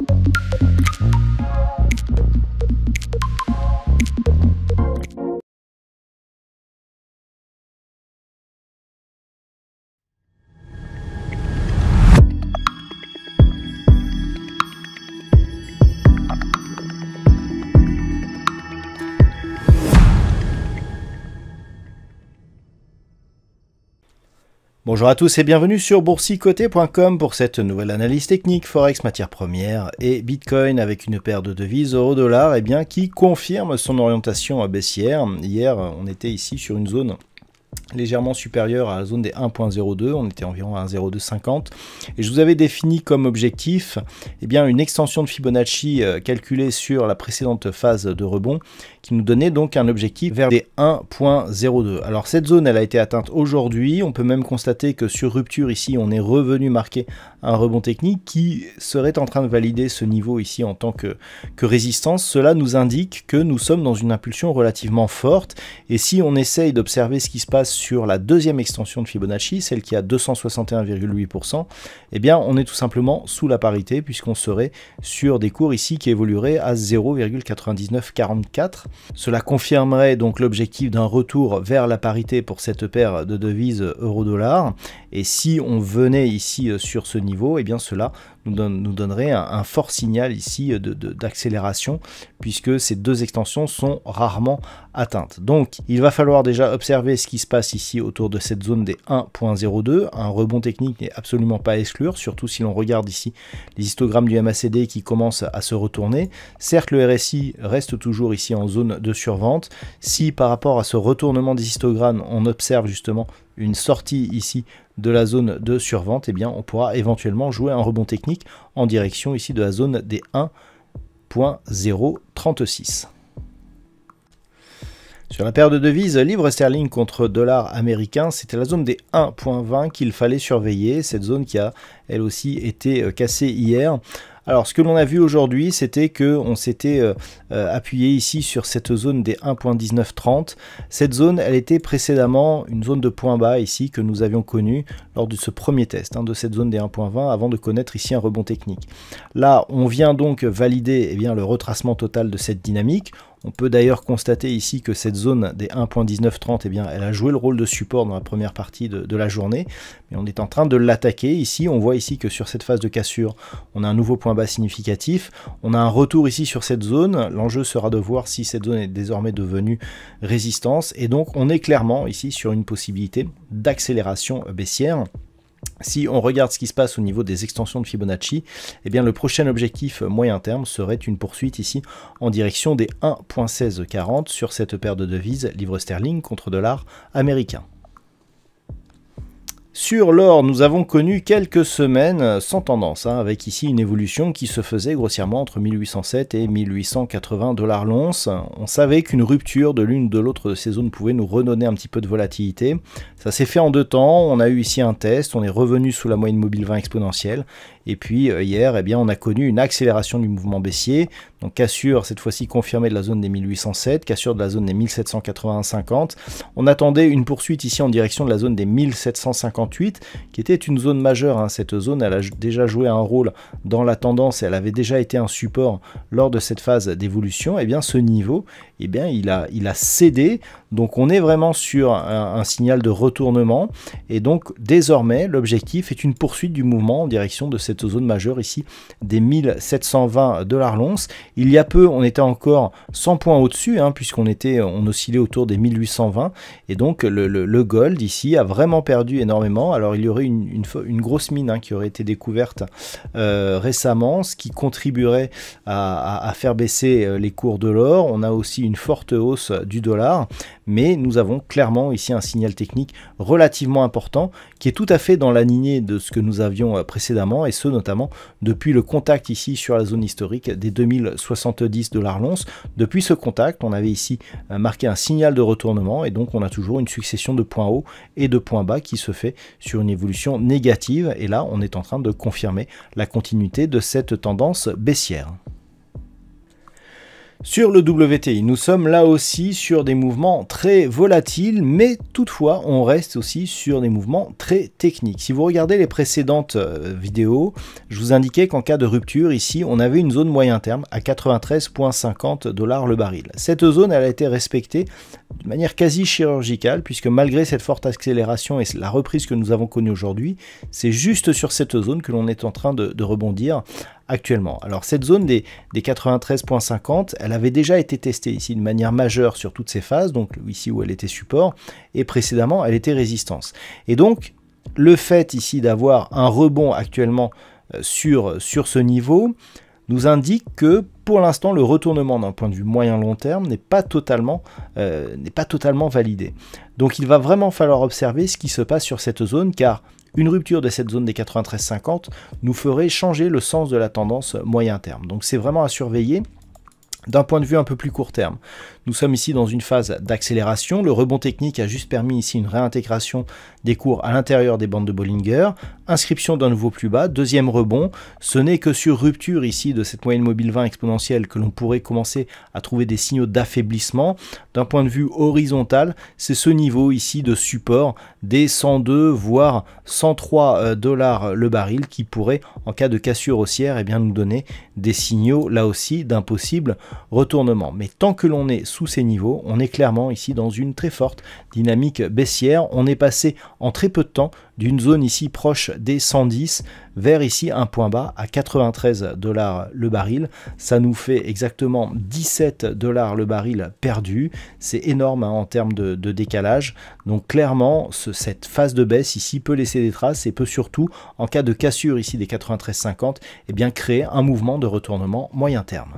you Bonjour à tous et bienvenue sur boursicoté.com pour cette nouvelle analyse technique Forex matières premières et Bitcoin avec une paire de devises euro dollar et eh bien qui confirme son orientation baissière. Hier, on était ici sur une zone légèrement supérieur à la zone des 1.02, on était environ à 1.0250. Et je vous avais défini comme objectif eh bien, une extension de Fibonacci euh, calculée sur la précédente phase de rebond qui nous donnait donc un objectif vers des 1.02. Alors cette zone, elle a été atteinte aujourd'hui. On peut même constater que sur rupture ici, on est revenu marquer un rebond technique qui serait en train de valider ce niveau ici en tant que résistance. Cela nous indique que nous sommes dans une impulsion relativement forte. Et si on essaye d'observer ce qui se passe sur sur la deuxième extension de Fibonacci, celle qui a 261,8%, eh bien on est tout simplement sous la parité puisqu'on serait sur des cours ici qui évolueraient à 0,9944. Cela confirmerait donc l'objectif d'un retour vers la parité pour cette paire de devises euro-dollar. Et si on venait ici euh, sur ce niveau, eh bien cela nous, donnerait un, fort signal ici euh, d'accélération, puisque ces deux extensions sont rarement atteintes. Donc il va falloir déjà observer ce qui se passe ici autour de cette zone des 1.02. Un rebond technique n'est absolument pas à exclure, surtout si l'on regarde ici les histogrammes du MACD qui commencent à se retourner. Certes, le RSI reste toujours ici en zone de survente. Si par rapport à ce retournement des histogrammes, on observe justement une sortie ici de la zone de survente, et eh bien on pourra éventuellement jouer un rebond technique en direction ici de la zone des 1.036. Sur la paire de devises, livre sterling contre dollar américain, c'était la zone des 1.20 qu'il fallait surveiller, cette zone qui a elle aussi été euh, cassée hier. Alors ce que l'on a vu aujourd'hui, c'était que s'était euh, euh, appuyé ici sur cette zone des 1.1930. Cette zone, elle était précédemment une zone de point bas ici que nous avions connue lors de ce premier test hein, de cette zone des 1.20 avant de connaître ici un rebond technique. Là, on vient donc valider eh bien, le retracement total de cette dynamique. On peut d'ailleurs constater ici que cette zone des 1.1930, eh bien, elle a joué le rôle de support dans la première partie de, de la journée, mais on est en train de l'attaquer ici. On voit ici que sur cette phase de cassure, on a un nouveau point bas significatif. On a un retour ici sur cette zone. L'enjeu sera de voir si cette zone est désormais devenue résistance. Et donc, on est clairement ici sur une possibilité d'accélération baissière si on regarde ce qui se passe au niveau des extensions de Fibonacci, eh bien le prochain objectif euh, moyen terme serait une poursuite ici en direction des 1.1640 sur cette paire de devises livre sterling contre dollar américain. Sur l'or, nous avons connu quelques semaines sans tendance, hein, avec ici une évolution qui se faisait grossièrement entre 1807 et 1880 dollars l'once. On savait qu'une rupture de l'une ou de l'autre de ces zones pouvait nous redonner un petit peu de volatilité. Ça s'est fait en deux temps, on a eu ici un test, on est revenu sous la moyenne mobile 20 exponentielle, et puis euh, hier, eh bien, on a connu une accélération du mouvement baissier. Donc cassure cette fois-ci confirmée de la zone des 1807, cassure de la zone des 1781-50. On attendait une poursuite ici en direction de la zone des 1758, qui était une zone majeure. Hein. Cette zone, elle a déjà joué un rôle dans la tendance et elle avait déjà été un support lors de cette phase d'évolution. Et eh bien, ce niveau, eh bien, il a, il a cédé donc on est vraiment sur un, signal de retournement et donc désormais l'objectif est une poursuite du mouvement en direction de cette zone majeure ici des 1720 dollars l'once. Il y a peu on était encore 100 points au-dessus hein, puisqu'on était on oscillait autour des 1820 et donc le, gold ici a vraiment perdu énormément. Alors il y aurait une, grosse mine hein, qui aurait été découverte euh, récemment, ce qui contribuerait à faire baisser euh, les cours de l'or. On a aussi une forte hausse du dollar mais nous avons clairement ici un signal technique relativement important qui est tout à fait dans la lignée de ce que nous avions euh, précédemment, et ce notamment depuis le contact ici sur la zone historique des 2070 de l'once. Depuis ce contact, on avait ici euh, marqué un signal de retournement, et donc on a toujours une succession de points hauts et de points bas qui se fait sur une évolution négative, et là on est en train de confirmer la continuité de cette tendance baissière. Sur le WTI, nous sommes là aussi sur des mouvements très volatiles, mais toutefois on reste aussi sur des mouvements très techniques. Si vous regardez les précédentes euh, vidéos, je vous indiquais qu'en cas de rupture, ici on avait une zone moyen terme à 93,50 dollars le baril. Cette zone elle a été respectée de manière quasi chirurgicale, puisque malgré cette forte accélération et la reprise que nous avons connue aujourd'hui, c'est juste sur cette zone que l'on est en train de rebondir actuellement. Alors cette zone des, 93.50, elle avait déjà été testée ici de manière majeure sur toutes ces phases, donc ici où elle était support, et précédemment elle était résistance. Et donc le fait ici d'avoir un rebond actuellement euh, sur, sur ce niveau nous indique que pour l'instant le retournement d'un point de vue moyen long terme n'est pas totalement euh, n'est pas totalement validé. Donc il va vraiment falloir observer ce qui se passe sur cette zone car une rupture de cette zone des 93,50 nous ferait changer le sens de la tendance moyen terme. Donc c'est vraiment à surveiller d'un point de vue un peu plus court terme. Nous sommes ici dans une phase d'accélération. Le rebond technique a juste permis ici une réintégration des cours à l'intérieur des bandes de Bollinger. Inscription d'un nouveau plus bas, deuxième rebond. Ce n'est que sur rupture ici de cette moyenne mobile 20 exponentielle que l'on pourrait commencer à trouver des signaux d'affaiblissement. D'un point de vue horizontal, c'est ce niveau ici de support des 102 voire 103 euh, dollars le baril qui pourrait en cas de cassure haussière et eh bien, nous donner des signaux là aussi d'impossible retournement. Mais tant que l'on est sous ces niveaux. On est clairement ici dans une très forte dynamique baissière. On est passé en très peu de temps d'une zone ici proche des 110 vers ici un point bas à 93 dollars le baril. Ça nous fait exactement 17 dollars le baril perdu. C'est énorme hein, en termes de, décalage. Donc clairement, cette phase de baisse ici peut laisser des traces et peut surtout, en cas de cassure ici des 93,50, et eh bien créer un mouvement de retournement moyen terme.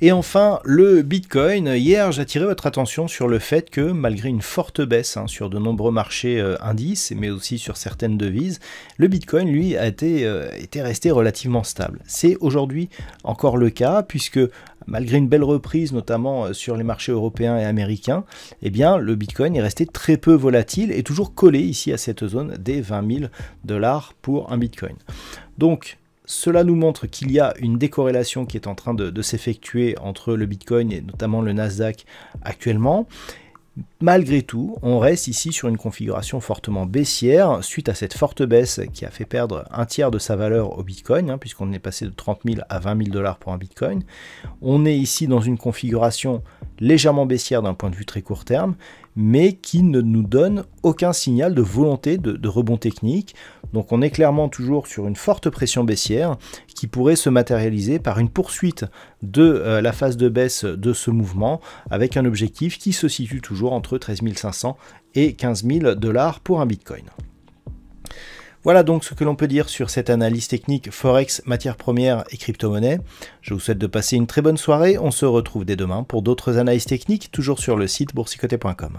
Et enfin, le Bitcoin. Hier, j'attirais votre attention sur le fait que, malgré une forte baisse hein, sur de nombreux marchés euh, indices, mais aussi sur certaines devises, le Bitcoin, lui, a été, euh, resté relativement stable. C'est aujourd'hui encore le cas, puisque malgré une belle reprise, notamment euh, sur les marchés européens et américains, eh bien, le Bitcoin est resté très peu volatile et toujours collé ici à cette zone des 20 000 dollars pour un Bitcoin. Donc, cela nous montre qu'il y a une décorrélation qui est en train de, s'effectuer entre le Bitcoin et notamment le Nasdaq actuellement. Malgré tout, on reste ici sur une configuration fortement baissière suite à cette forte baisse qui a fait perdre un tiers de sa valeur au Bitcoin, hein, puisqu'on est passé de 30 000 à 20 000 dollars pour un Bitcoin. On est ici dans une configuration légèrement baissière d'un point de vue très court terme, mais qui ne nous donne aucun signal de volonté de, rebond technique. Donc on est clairement toujours sur une forte pression baissière qui pourrait se matérialiser par une poursuite de euh, la phase de baisse de ce mouvement avec un objectif qui se situe toujours entre 13 500 et 15 000 dollars pour un Bitcoin. Voilà donc ce que l'on peut dire sur cette analyse technique Forex, matières premières et crypto-monnaies. Je vous souhaite de passer une très bonne soirée. On se retrouve dès demain pour d'autres analyses techniques, toujours sur le site boursicoté.com.